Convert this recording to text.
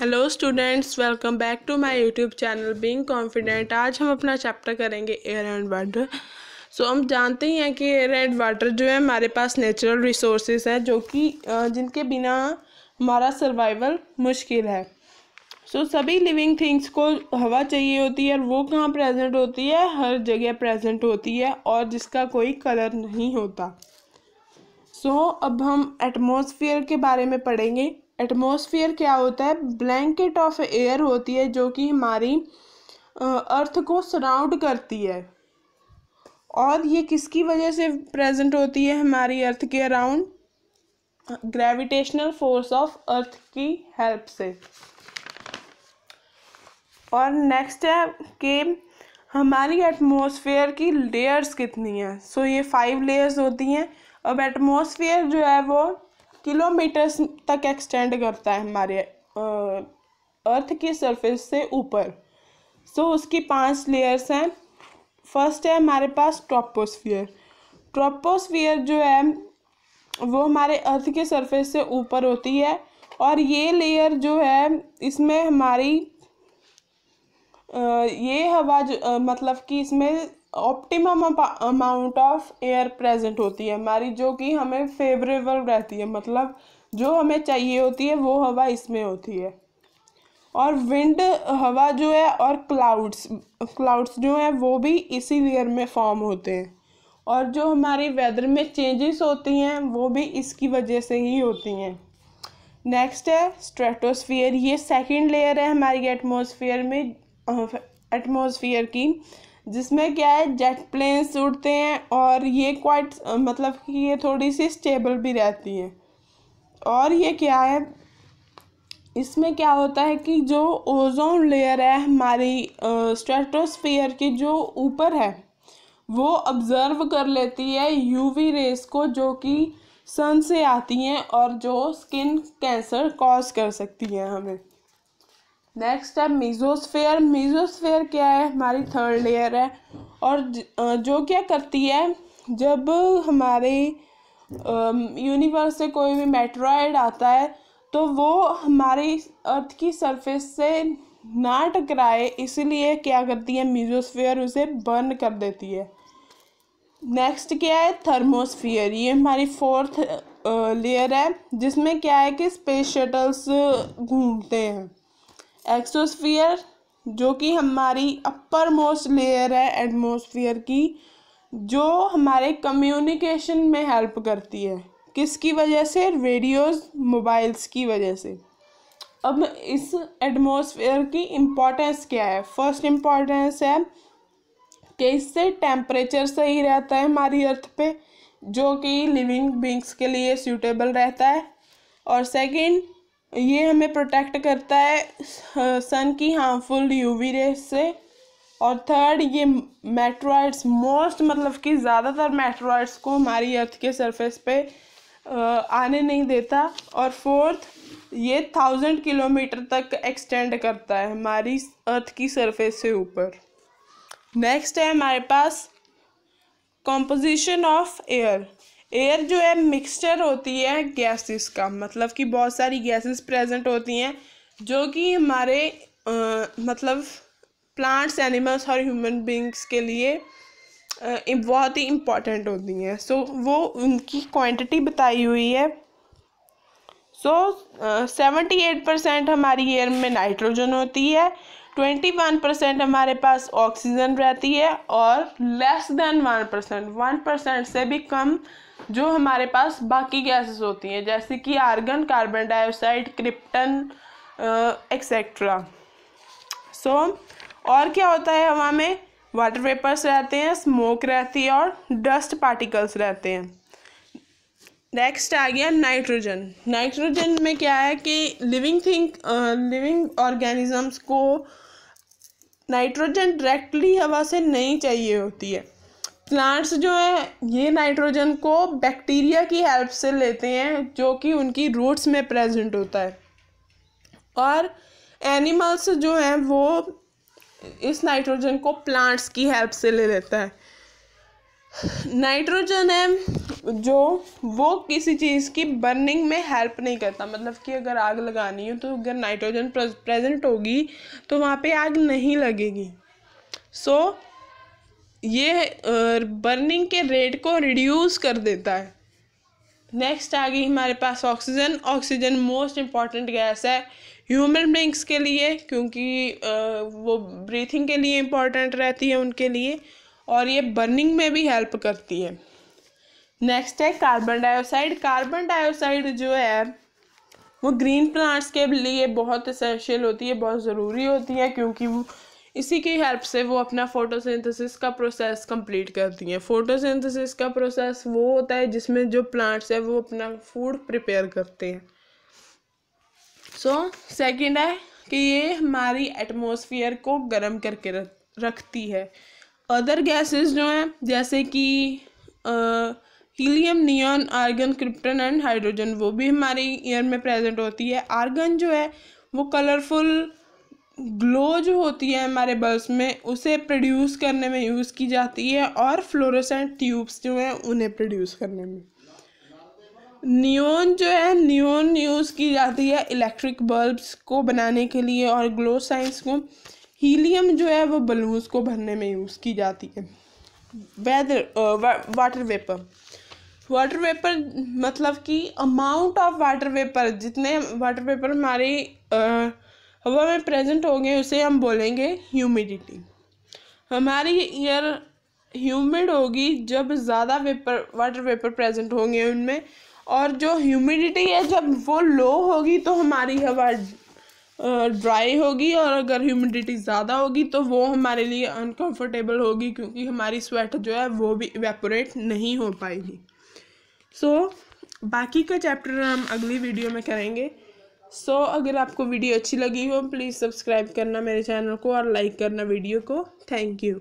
hello students welcome back to my YouTube channel being confident आज हम अपना chapter करेंगे एयर एंड वाटर सो हम जानते ही हैं कि एयर एंड वाटर जो है हमारे पास नेचुरल रिसोर्सेज है जो कि जिनके बिना हमारा सर्वाइवल मुश्किल है सो so, सभी लिविंग थिंग्स को हवा चाहिए होती है और वो कहाँ प्रेजेंट होती है हर जगह प्रेजेंट होती है और जिसका कोई कलर नहीं होता सो so, अब हम एटमोसफियर के बारे में पढ़ेंगे एटमॉस्फेयर क्या होता है ब्लैंकेट ऑफ एयर होती है जो कि हमारी अर्थ को सराउंड करती है और ये किसकी वजह से प्रेजेंट होती है हमारी अर्थ के around gravitational force of earth की हेल्प से और नेक्स्ट है कि हमारी एटमॉस्फेयर की लेयर्स कितनी हैं सो so ये फाइव लेयर्स होती हैं अब एटमॉस्फेयर जो है वो किलोमीटर्स तक एक्सटेंड करता है हमारे अर्थ की सरफेस से ऊपर सो so, उसकी पांच लेयर्स हैं फर्स्ट है हमारे पास ट्रोपोस्फियर ट्रोपोस्फियर जो है वो हमारे अर्थ के सरफेस से ऊपर होती है और ये लेयर जो है इसमें हमारी ये हवा जो मतलब कि इसमें optimum amount of air present होती है हमारी जो कि हमें फेवरेबल रहती है मतलब जो हमें चाहिए होती है वो हवा इसमें होती है और विंड हवा जो है और क्लाउड्स क्लाउड्स जो हैं वो भी इसी लेयर में फॉर्म होते हैं और जो हमारी वेदर में चेंजेस होती हैं वो भी इसकी वजह से ही होती हैं नेक्स्ट है स्ट्रेटोस्फीयर ये सेकंड लेयर है हमारी एटमॉस्फेयर में एटमॉस्फेयर की जिसमें क्या है जेट प्लेन्स उड़ते हैं और ये क्वाइट मतलब कि ये थोड़ी सी स्टेबल भी रहती है और ये क्या है इसमें क्या होता है कि जो ओजोन लेयर है हमारी स्ट्रेटोस्फीयर की जो ऊपर है वो ऑब्ज़र्व कर लेती है यूवी रेस को जो कि सन से आती हैं और जो स्किन कैंसर कॉज कर सकती हैं हमें नेक्स्ट है मीजोस्फेयर मीजोस्फेयर क्या है हमारी थर्ड लेयर है और जो क्या करती है जब हमारे यूनिवर्स से कोई भी मेट्रॉइड आता है तो वो हमारी अर्थ की सरफेस से ना टकराए इसीलिए क्या करती है मीजोस्फेयर उसे बर्न कर देती है नेक्स्ट क्या है थर्मोस्फीयर ये हमारी फोर्थ लेयर है जिसमें क्या है कि स्पेस शटल्स घूमते हैं एक्सोस्फीयर जो कि हमारी अपर मोस्ट लेयर है एटमोसफियर की जो हमारे कम्युनिकेशन में हेल्प करती है किसकी वजह से रेडियोज़ मोबाइल्स की वजह से अब इस एटमोसफियर की इम्पोर्टेंस क्या है फर्स्ट इम्पोर्टेंस है कि इससे टेम्परेचर सही रहता है हमारी अर्थ पे जो कि लिविंग बींग्स के लिए सूटेबल रहता है और सेकंड ये हमें प्रोटेक्ट करता है सन की हार्मफुल यूवी रेस से और थर्ड ये मेट्रॉइड्स मोस्ट मतलब कि ज़्यादातर मेट्रॉइड्स को हमारी अर्थ के सरफेस पे आने नहीं देता और फोर्थ ये थाउजेंड किलोमीटर तक एक्सटेंड करता है हमारी अर्थ की सरफेस से ऊपर नेक्स्ट है हमारे पास कॉम्पोजिशन ऑफ एयर एयर जो है मिक्सचर होती है गैसेस का मतलब कि बहुत सारी गैसेस प्रेजेंट होती हैं जो कि हमारे आ, मतलब प्लांट्स एनिमल्स और ह्यूमन बींग्स के लिए आ, बहुत ही इम्पॉर्टेंट होती हैं सो so, वो उनकी क्वांटिटी बताई हुई है सो सेवेंटी एट परसेंट हमारी एयर में नाइट्रोजन होती है ट्वेंटी वन परसेंट हमारे पास ऑक्सीजन रहती है और less than one percent one percent से भी कम जो हमारे पास बाकी गैसेस होती हैं जैसे कि argon carbon dioxide krypton etcetera so और क्या होता है हवा में वाटर वेपर्स रहते हैं स्मोक रहती है और डस्ट पार्टिकल्स रहते हैं नेक्स्ट आ गया नाइट्रोजन नाइट्रोजन में क्या है कि लिविंग थिंग लिविंग ऑर्गेनिजम्स को नाइट्रोजन डायरेक्टली हवा से नहीं चाहिए होती है प्लांट्स जो हैं ये नाइट्रोजन को बैक्टीरिया की हेल्प से लेते हैं जो कि उनकी रूट्स में प्रेजेंट होता है और एनिमल्स जो हैं वो इस नाइट्रोजन को प्लांट्स की हेल्प से ले लेता है नाइट्रोजन है जो वो किसी चीज़ की बर्निंग में हेल्प नहीं करता मतलब कि अगर आग लगानी हो तो अगर नाइट्रोजन प्रेजेंट होगी तो वहाँ पे आग नहीं लगेगी सो so, ये बर्निंग के रेट को रिड्यूस कर देता है नेक्स्ट आ गई हमारे पास oxygen oxygen most important gas है ह्यूमन बींग्स के लिए क्योंकि वो ब्रीथिंग के लिए इम्पॉर्टेंट रहती है उनके लिए और ये बर्निंग में भी हेल्प करती है नेक्स्ट है कार्बन डाइऑक्साइड कार्बन डाइऑक्साइड जो है वो ग्रीन प्लांट्स के लिए बहुत असेंशियल होती है बहुत ज़रूरी होती है क्योंकि वो इसी की हेल्प से वो अपना फोटोसिंथेसिस का प्रोसेस कंप्लीट करती हैं फोटोसिंथेसिस का प्रोसेस वो होता है जिसमें जो प्लांट्स है वो अपना फूड प्रिपेयर करते हैं सो so, सेकंड है कि ये हमारी एटमॉस्फेयर को गर्म करके रखती है अदर गैसेस जो हैं जैसे कि helium neon argon krypton and hydrogen वो भी हमारी एयर में प्रेजेंट होती है आर्गन जो है वो कलरफुल ग्लो जो होती है हमारे बल्ब में उसे प्रोड्यूस करने में यूज़ की जाती है और फ्लोरोसेंट ट्यूब्स जो हैं उन्हें प्रोड्यूस करने में नियोन जो है नियोन यूज़ की जाती है इलेक्ट्रिक बल्ब्स को बनाने के लिए और ग्लो साइंस को हीलियम जो है वो बलून्स को भरने में यूज़ की जाती है वेदर वा, वाटर वेपर वाटर वेपर मतलब कि अमाउंट ऑफ वाटर वेपर जितने वाटर वेपर हमारी हवा में प्रेजेंट हो गए उसे हम बोलेंगे ह्यूमिडिटी हमारी एयर ह्यूमिड होगी जब ज़्यादा वेपर वाटर वेपर प्रेजेंट होंगे उनमें और जो ह्यूमिडिटी है जब वो लो होगी तो हमारी हवा ड्राई होगी और अगर ह्यूमिडिटी ज़्यादा होगी तो वो हमारे लिए अनकंफर्टेबल होगी क्योंकि हमारी स्वेट जो है वो भी इवेपोरेट नहीं हो पाएगी सो so, बाकी का चैप्टर हम अगली वीडियो में करेंगे सो so, अगर आपको वीडियो अच्छी लगी हो प्लीज़ सब्सक्राइब करना मेरे चैनल को और लाइक करना वीडियो को थैंक यू